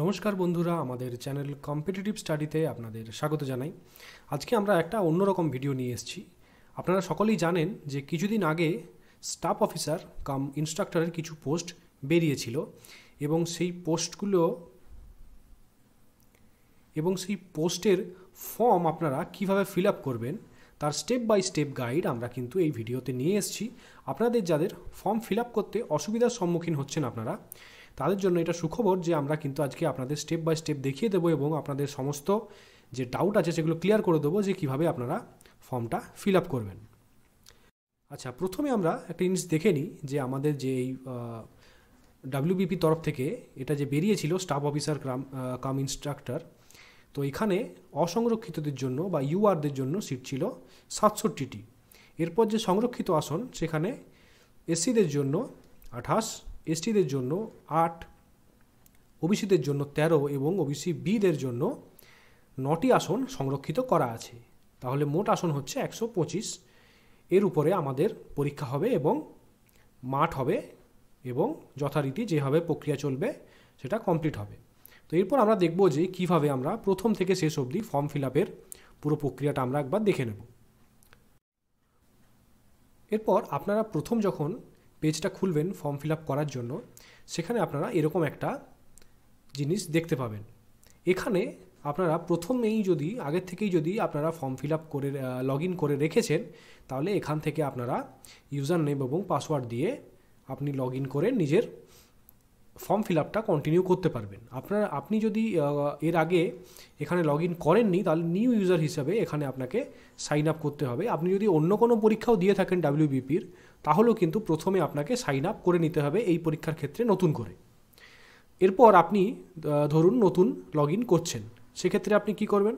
নমস্কার বন্ধুরা আমাদের চ্যানেল কম্পিটিটিভ স্টাডিতে আপনাদের স্বাগত জানাই আজকে আমরা একটা অন্যরকম ভিডিও নিয়ে এসেছি আপনারা সকলেই জানেন যে কিছুদিন আগে স্টাফ অফিসার কাম ইনস্ট্রাক্টরের কিছু পোস্ট বেরিয়েছিল এবং সেই পোস্টগুলো এবং সেই পোস্টের ফর্ম আপনারা কিভাবে ফিল আপ করবেন তার স্টেপ বাই স্টেপ গাইড আমরা কিন্তু এই ভিডিওতে নিয়ে এসেছি আপনাদের যাদের ফর্ম ফিল আপ করতে অসুবিধার সম্মুখীন হচ্ছেন আপনারা তাদের জন্য এটা সুখবর যে আমরা কিন্তু আজকে আপনাদের স্টেপ বাই স্টেপ দেখিয়ে দেবো এবং আপনাদের সমস্ত যে ডাউট আছে সেগুলো ক্লিয়ার করে দেবো যে কীভাবে আপনারা ফর্মটা ফিল আপ করবেন আচ্ছা প্রথমে আমরা একটা জিনিস দেখে নিই যে আমাদের যে এই ডাব্লিউবিপি তরফ থেকে এটা যে বেরিয়েছিল স্টাফ অফিসার কাম ইনস্ট্রাক্টর তো এখানে অসংরক্ষিতদের জন্য বা ইউআরদের জন্য সিট ছিল সাতষট্টিটি এরপর যে সংরক্ষিত আসন সেখানে এসসিদের জন্য আঠাশ এসটিদের জন্য আট ওবিসিদের জন্য ১৩ এবং ওবিসি বিদের জন্য নটি আসন সংরক্ষিত করা আছে তাহলে মোট আসন হচ্ছে একশো পঁচিশ এর উপরে আমাদের পরীক্ষা হবে এবং মাঠ হবে এবং যথারীতি যেভাবে প্রক্রিয়া চলবে সেটা কমপ্লিট হবে তো এরপর আমরা দেখব যে কিভাবে আমরা প্রথম থেকে শেষ অবধি ফর্ম ফিল আপের পুরো প্রক্রিয়াটা আমরা একবার দেখে নেব এরপর আপনারা প্রথম যখন পেজটা খুলবেন ফর্ম ফিল করার জন্য সেখানে আপনারা এরকম একটা জিনিস দেখতে পাবেন এখানে আপনারা প্রথমেই যদি আগের থেকেই যদি আপনারা ফর্ম ফিল করে লগ করে রেখেছেন তাহলে এখান থেকে আপনারা ইউজার নেম এবং পাসওয়ার্ড দিয়ে আপনি লগ করে নিজের ফর্ম ফিল আপটা কন্টিনিউ করতে পারবেন আপনার আপনি যদি এর আগে এখানে লগ ইন করেননি তাহলে নিউ ইউজার হিসাবে এখানে আপনাকে সাইন আপ করতে হবে আপনি যদি অন্য কোনো পরীক্ষাও দিয়ে থাকেন ডাব্লিউবিপির তাহলেও কিন্তু প্রথমে আপনাকে সাইন আপ করে নিতে হবে এই পরীক্ষার ক্ষেত্রে নতুন করে এরপর আপনি ধরুন নতুন লগ করছেন সেক্ষেত্রে আপনি কি করবেন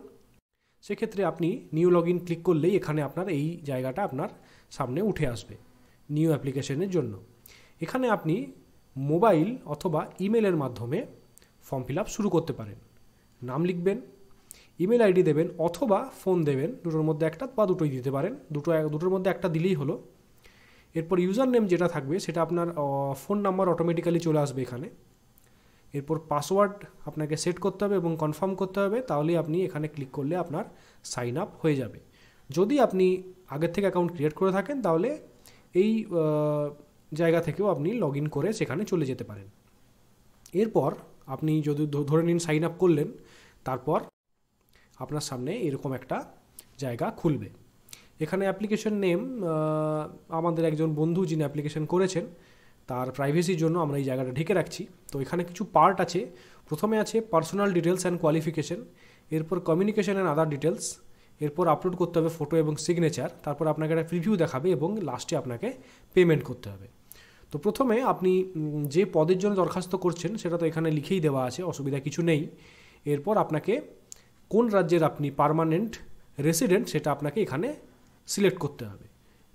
সেক্ষেত্রে আপনি নিউ লগ ক্লিক করলেই এখানে আপনার এই জায়গাটা আপনার সামনে উঠে আসবে নিউ অ্যাপ্লিকেশনের জন্য এখানে আপনি মোবাইল অথবা ইমেলের মাধ্যমে ফর্ম ফিল শুরু করতে পারেন নাম লিখবেন ইমেল আইডি দেবেন অথবা ফোন দেবেন দুটোর মধ্যে একটা বা দুটোই দিতে পারেন দুটো দুটোর মধ্যে একটা দিলেই হলো এরপর ইউজার নেম যেটা থাকবে সেটা আপনার ফোন নাম্বার অটোমেটিক্যালি চলে আসবে এখানে এরপর পাসওয়ার্ড আপনাকে সেট করতে হবে এবং কনফার্ম করতে হবে তাহলেই আপনি এখানে ক্লিক করলে আপনার সাইন আপ হয়ে যাবে যদি আপনি আগের থেকে অ্যাকাউন্ট ক্রিয়েট করে থাকেন তাহলে এই জায়গা থেকেও আপনি লগ করে সেখানে চলে যেতে পারেন এরপর আপনি যদি ধরে নিন সাইন আপ করলেন তারপর আপনার সামনে এরকম একটা জায়গা খুলবে এখানে অ্যাপ্লিকেশন নেম আমাদের একজন বন্ধু যিনি অ্যাপ্লিকেশন করেছেন তার প্রাইভেসির জন্য আমরা এই জায়গাটা ঢেকে রাখছি তো এখানে কিছু পার্ট আছে প্রথমে আছে পার্সোনাল ডিটেলস অ্যান্ড কোয়ালিফিকেশন এরপর কমিউনিকেশন অ্যান্ড আদার ডিটেলস এরপর আপলোড করতে হবে ফটো এবং সিগনেচার তারপর আপনাকে একটা রিভিউ দেখাবে এবং লাস্টে আপনাকে পেমেন্ট করতে হবে তো প্রথমে আপনি যে পদের জন্য দরখাস্ত করছেন সেটা তো এখানে লিখেই দেওয়া আছে অসুবিধা কিছু নেই এরপর আপনাকে কোন রাজ্যের আপনি পারমানেন্ট রেসিডেন্ট সেটা আপনাকে এখানে সিলেক্ট করতে হবে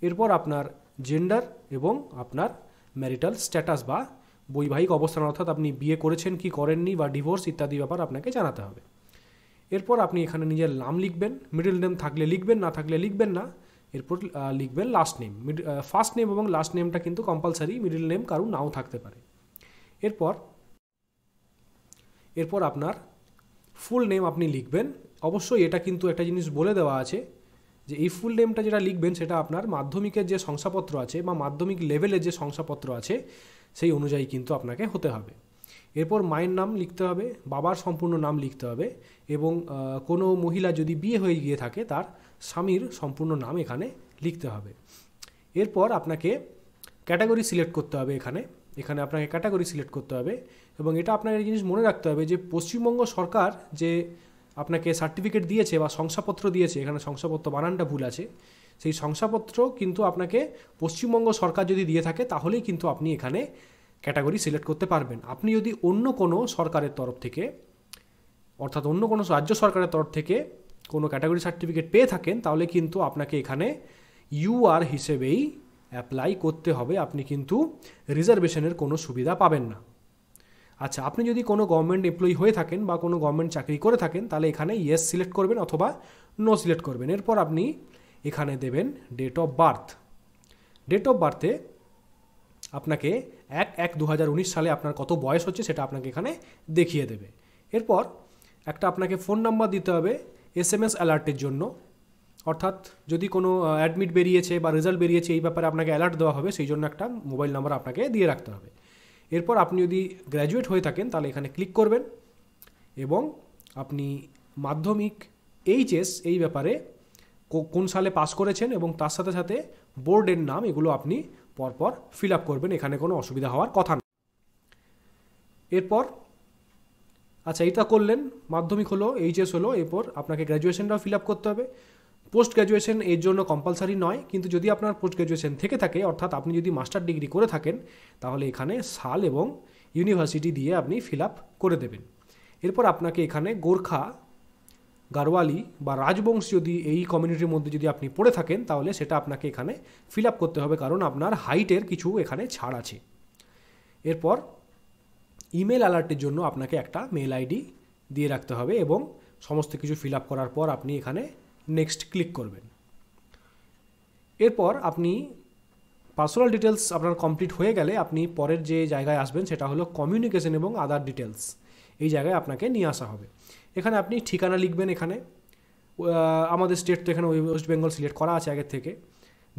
এরপর আপনার জেন্ডার এবং আপনার ম্যারিটাল স্ট্যাটাস বা বৈবাহিক অবস্থান অর্থাৎ আপনি বিয়ে করেছেন কি করেননি বা ডিভোর্স ইত্যাদি ব্যাপার আপনাকে জানাতে হবে এরপর আপনি এখানে নিজের নাম লিখবেন মিডল নেম থাকলে লিখবেন না থাকলে লিখবেন না এরপর লিখবেন last name mid first name এবং লাস্ট নেমটা কিন্তু কম্পালসারি মিডিল নেম কারো নাও থাকতে পারে এরপর এরপর আপনার ফুল নেম আপনি লিখবেন অবশ্যই এটা কিন্তু একটা জিনিস বলে দেওয়া আছে যে এই ফুল নেমটা যেটা লিখবেন সেটা আপনার মাধ্যমিকের যে শংসাপত্র আছে বা মাধ্যমিক লেভেলের যে শংসাপত্র আছে সেই অনুযায়ী কিন্তু আপনাকে হতে হবে এরপর মায়ের নাম লিখতে হবে বাবার সম্পূর্ণ নাম লিখতে হবে এবং কোনো মহিলা যদি বিয়ে হয়ে গিয়ে থাকে তার স্বামীর সম্পূর্ণ নাম এখানে লিখতে হবে এরপর আপনাকে ক্যাটাগরি সিলেক্ট করতে হবে এখানে এখানে আপনাকে ক্যাটাগরি সিলেক্ট করতে হবে এবং এটা আপনাকে এই জিনিস মনে রাখতে হবে যে পশ্চিমবঙ্গ সরকার যে আপনাকে সার্টিফিকেট দিয়েছে বা শংসাপত্র দিয়েছে এখানে শংসাপত্র বানানটা ভুল আছে সেই শংসাপত্র কিন্তু আপনাকে পশ্চিমবঙ্গ সরকার যদি দিয়ে থাকে তাহলেই কিন্তু আপনি এখানে ক্যাটাগরি সিলেক্ট করতে পারবেন আপনি যদি অন্য কোনো সরকারের তরফ থেকে অর্থাৎ অন্য কোনো রাজ্য সরকারের তরফ থেকে কোনো ক্যাটাগরি সার্টিফিকেট পেয়ে থাকেন তাহলে কিন্তু আপনাকে এখানে ইউআর হিসেবেই অ্যাপ্লাই করতে হবে আপনি কিন্তু রিজার্ভেশনের কোনো সুবিধা পাবেন না আচ্ছা আপনি যদি কোনো গভর্নমেন্ট এমপ্লয়ি হয়ে থাকেন বা কোনো গভর্নমেন্ট চাকরি করে থাকেন তাহলে এখানে ইয়েস সিলেক্ট করবেন অথবা নো সিলেক্ট করবেন এরপর আপনি এখানে দেবেন date of birth date of বার্থে আপনাকে এক এক দু সালে আপনার কত বয়স হচ্ছে সেটা আপনাকে এখানে দেখিয়ে দেবে এরপর একটা আপনাকে ফোন নাম্বার দিতে হবে এস এম এস অ্যালার্টের জন্য অর্থাৎ যদি কোনো অ্যাডমিট বেরিয়েছে বা রেজাল্ট বেরিয়েছে এই ব্যাপারে আপনাকে অ্যালার্ট দেওয়া হবে সেই জন্য একটা মোবাইল নাম্বার আপনাকে দিয়ে রাখতে হবে এরপর আপনি যদি গ্র্যাজুয়েট হয়ে থাকেন তাহলে এখানে ক্লিক করবেন এবং আপনি মাধ্যমিক এইচএস এই ব্যাপারে কোন সালে পাস করেছেন এবং তার সাথে সাথে বোর্ডের নাম এগুলো আপনি পরপর ফিল আপ করবেন এখানে কোনো অসুবিধা হওয়ার কথা না এরপর আচ্ছা এটা করলেন মাধ্যমিক হলো এইচএস হলো এরপর আপনাকে গ্র্যাজুয়েশনটাও ফিল আপ করতে হবে পোস্ট গ্র্যাজুয়েশন এর জন্য কম্পালসারি নয় কিন্তু যদি আপনার পোস্ট গ্র্যাজুয়েশন থেকে থাকে অর্থাৎ আপনি যদি মাস্টার ডিগ্রি করে থাকেন তাহলে এখানে সাল এবং ইউনিভার্সিটি দিয়ে আপনি ফিল করে দেবেন এরপর আপনাকে এখানে গোর্খা গারওয়ালি বা রাজবংশ যদি এই কমিউনিটির মধ্যে যদি আপনি পড়ে থাকেন তাহলে সেটা আপনাকে এখানে ফিল করতে হবে কারণ আপনার হাইটের কিছু এখানে ছাড় আছে এরপর ইমেল অ্যালার্টের জন্য আপনাকে একটা মেল আইডি দিয়ে রাখতে হবে এবং সমস্ত কিছু ফিল করার পর আপনি এখানে নেক্সট ক্লিক করবেন এরপর আপনি পার্সোনাল ডিটেলস আপনার কমপ্লিট হয়ে গেলে আপনি পরের যে জায়গায় আসবেন সেটা হলো কমিউনিকেশন এবং আদার ডিটেলস এই জায়গায় আপনাকে নিয়ে আসা হবে এখানে আপনি ঠিকানা লিখবেন এখানে আমাদের স্টেট তো এখানে ওয়েস্ট বেঙ্গল সিলেক্ট করা আছে আগের থেকে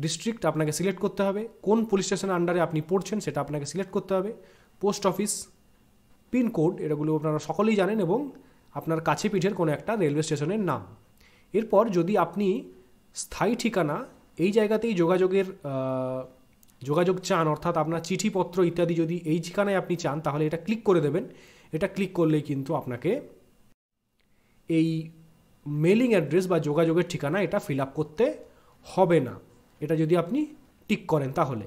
ডিস্ট্রিক্ট আপনাকে সিলেক্ট করতে হবে কোন পুলিশ স্টেশনের আন্ডারে আপনি পড়ছেন সেটা আপনাকে সিলেক্ট করতে হবে পোস্ট অফিস পিনকোড এটাগুলো আপনারা সকলেই জানেন এবং আপনার কাছে পিঠের কোনো একটা রেলওয়ে স্টেশনের নাম এরপর যদি আপনি স্থায়ী ঠিকানা এই জায়গাতেই যোগাযোগের যোগাযোগ চান অর্থাৎ আপনার চিঠিপত্র ইত্যাদি যদি এই ঠিকানায় আপনি চান তাহলে এটা ক্লিক করে দেবেন এটা ক্লিক করলেই কিন্তু আপনাকে এই মেলিং অ্যাড্রেস বা যোগাযোগের ঠিকানা এটা ফিল আপ করতে হবে না এটা যদি আপনি টিক করেন তাহলে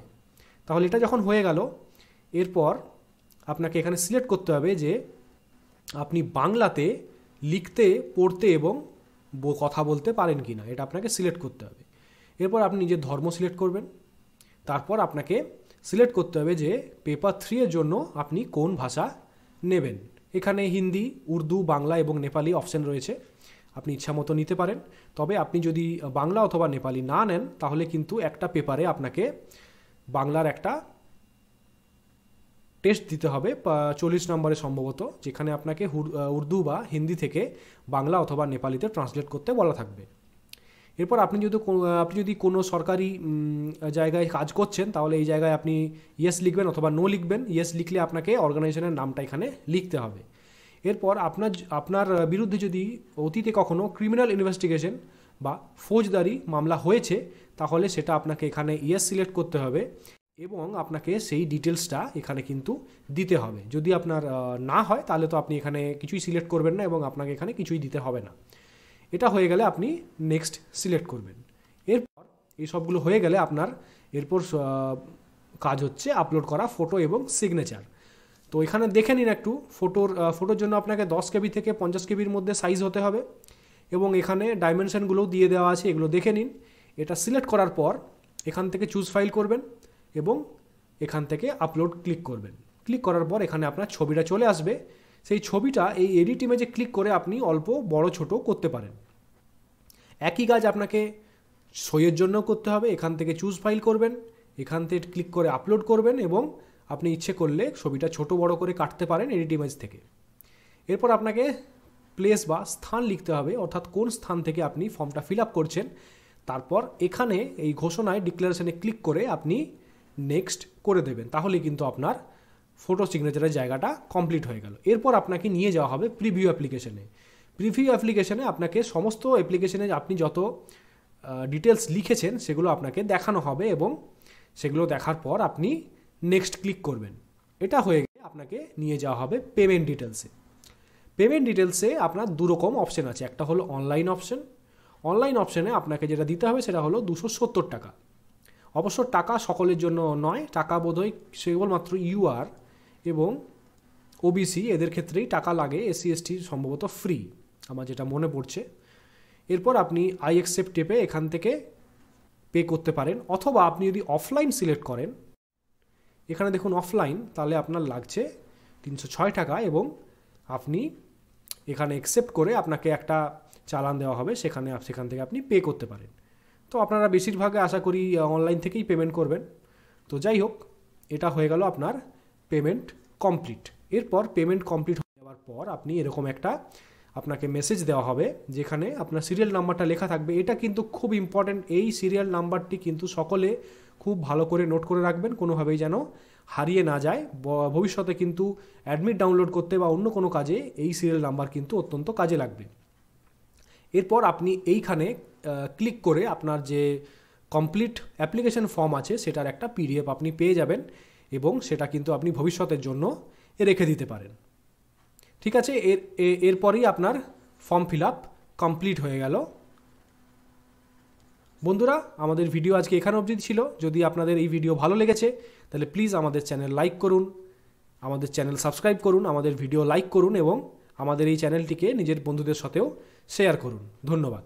তাহলে এটা যখন হয়ে গেল এরপর আপনাকে এখানে সিলেক্ট করতে হবে যে আপনি বাংলাতে লিখতে পড়তে এবং কথা বলতে পারেন কি না এটা আপনাকে সিলেক্ট করতে হবে এরপর আপনি নিজের ধর্ম সিলেক্ট করবেন তারপর আপনাকে সিলেক্ট করতে হবে যে পেপার থ্রি এর জন্য আপনি কোন ভাষা নেবেন এখানে হিন্দি উর্দু বাংলা এবং নেপালি অপশন রয়েছে আপনি মতো নিতে পারেন তবে আপনি যদি বাংলা অথবা নেপালি না নেন তাহলে কিন্তু একটা পেপারে আপনাকে বাংলার একটা টেস্ট দিতে হবে চল্লিশ নম্বরে সম্ভবত যেখানে আপনাকে উর্দু বা হিন্দি থেকে বাংলা অথবা নেপালিতে ট্রান্সলেট করতে বলা থাকবে এরপর আপনি যদি আপনি যদি কোনো সরকারি জায়গায় কাজ করছেন তাহলে এই জায়গায় আপনি ইয়েস লিখবেন অথবা নো লিখবেন ইয়েস লিখলে আপনাকে অর্গানাইজেশনের নামটা এখানে লিখতে হবে এরপর আপনার আপনার বিরুদ্ধে যদি অতীতে কখনো ক্রিমিনাল ইনভেস্টিগেশন বা ফৌজদারি মামলা হয়েছে তাহলে সেটা আপনাকে এখানে ইয়েস সিলেক্ট করতে হবে এবং আপনাকে সেই ডিটেলসটা এখানে কিন্তু দিতে হবে যদি আপনার না হয় তাহলে তো আপনি এখানে কিছুই সিলেক্ট করবেন না এবং আপনাকে এখানে কিছুই দিতে হবে না এটা হয়ে গেলে আপনি নেক্সট সিলেক্ট করবেন এরপর এই সবগুলো হয়ে গেলে আপনার এরপর কাজ হচ্ছে আপলোড করা ফটো এবং সিগনেচার তো এখানে দেখে নিন একটু ফটোর ফটোর জন্য আপনাকে দশ কেবি থেকে পঞ্চাশ কেবির মধ্যে সাইজ হতে হবে এবং এখানে ডাইমেনশানগুলোও দিয়ে দেওয়া আছে এগুলো দেখে নিন এটা সিলেক্ট করার পর এখান থেকে চুজ ফাইল করবেন এবং এখান থেকে আপলোড ক্লিক করবেন ক্লিক করার পর এখানে আপনার ছবিটা চলে আসবে সেই ছবিটা এই এডিট ইমেজে ক্লিক করে আপনি অল্প বড় ছোট করতে পারেন একই কাজ আপনাকে সইয়ের জন্য করতে হবে এখান থেকে চুজ ফাইল করবেন এখান থেকে ক্লিক করে আপলোড করবেন এবং আপনি ইচ্ছে করলে ছবিটা ছোট বড় করে কাটতে পারেন এডিট ইমেজ থেকে এরপর আপনাকে প্লেস বা স্থান লিখতে হবে অর্থাৎ কোন স্থান থেকে আপনি ফর্মটা ফিল আপ করছেন তারপর এখানে এই ঘোষণায় ডিক্লারেশানে ক্লিক করে আপনি নেক্সট করে দেবেন তাহলে কিন্তু আপনার ফটো সিগনেচারের জায়গাটা কমপ্লিট হয়ে গেল এরপর আপনাকে নিয়ে যাওয়া হবে প্রিভিউ অ্যাপ্লিকেশনে প্রিভিউ অ্যাপ্লিকেশনে আপনাকে সমস্ত অ্যাপ্লিকেশনে আপনি যত ডিটেলস লিখেছেন সেগুলো আপনাকে দেখানো হবে এবং সেগুলো দেখার পর আপনি নেক্সট ক্লিক করবেন এটা হয়ে গেলে আপনাকে নিয়ে যাওয়া হবে পেমেন্ট ডিটেলসে পেমেন্ট ডিটেলসে আপনার দুরকম অপশান আছে একটা হলো অনলাইন অপশান অনলাইন অপশানে আপনাকে যেটা দিতে হবে সেটা হলো দুশো সত্তর টাকা অবশ্য টাকা সকলের জন্য নয় টাকা বোধহয় সে কেবলমাত্র ইউআর এবং ওবিসি এদের ক্ষেত্রেই টাকা লাগে এসসি এসটি সম্ভবত ফ্রি আমার যেটা মনে পড়ছে এরপর আপনি আই অ্যাকসেপ্ট টেপে এখান থেকে পে করতে পারেন অথবা আপনি যদি অফলাইন সিলেক্ট করেন এখানে দেখুন অফলাইন তাহলে আপনার লাগছে তিনশো ছয় টাকা এবং আপনি এখানে অ্যাকসেপ্ট করে আপনাকে একটা চালান দেওয়া হবে সেখানে সেখান থেকে আপনি পে করতে পারেন তো আপনারা বেশিরভাগে আশা করি অনলাইন থেকেই পেমেন্ট করবেন তো যাই হোক এটা হয়ে গেল আপনার পেমেন্ট কমপ্লিট এরপর পেমেন্ট কমপ্লিট হয়ে যাওয়ার পর আপনি এরকম একটা আপনাকে মেসেজ দেওয়া হবে যেখানে আপনার সিরিয়াল নাম্বারটা লেখা থাকবে এটা কিন্তু খুব ইম্পর্ট্যান্ট এই সিরিয়াল নাম্বারটি কিন্তু সকলে খুব ভালো করে নোট করে রাখবেন কোনোভাবেই যেন হারিয়ে না যায় ভবিষ্যতে কিন্তু অ্যাডমিট ডাউনলোড করতে বা অন্য কোনো কাজে এই সিরিয়াল নাম্বার কিন্তু অত্যন্ত কাজে লাগবে এরপর আপনি এইখানে ক্লিক করে আপনার যে কমপ্লিট অ্যাপ্লিকেশন ফর্ম আছে সেটার একটা পিডিএফ আপনি পেয়ে যাবেন এবং সেটা কিন্তু আপনি ভবিষ্যতের জন্য রেখে দিতে পারেন ঠিক আছে এর এরপরেই আপনার ফর্ম ফিল আপ কমপ্লিট হয়ে গেল বন্ধুরা আমাদের ভিডিও আজকে এখানে অবধি ছিল যদি আপনাদের এই ভিডিও ভালো লেগেছে তাহলে প্লিজ আমাদের চ্যানেল লাইক করুন আমাদের চ্যানেল সাবস্ক্রাইব করুন আমাদের ভিডিও লাইক করুন এবং আমাদের এই চ্যানেলটিকে নিজের বন্ধুদের সাথেও শেয়ার করুন ধন্যবাদ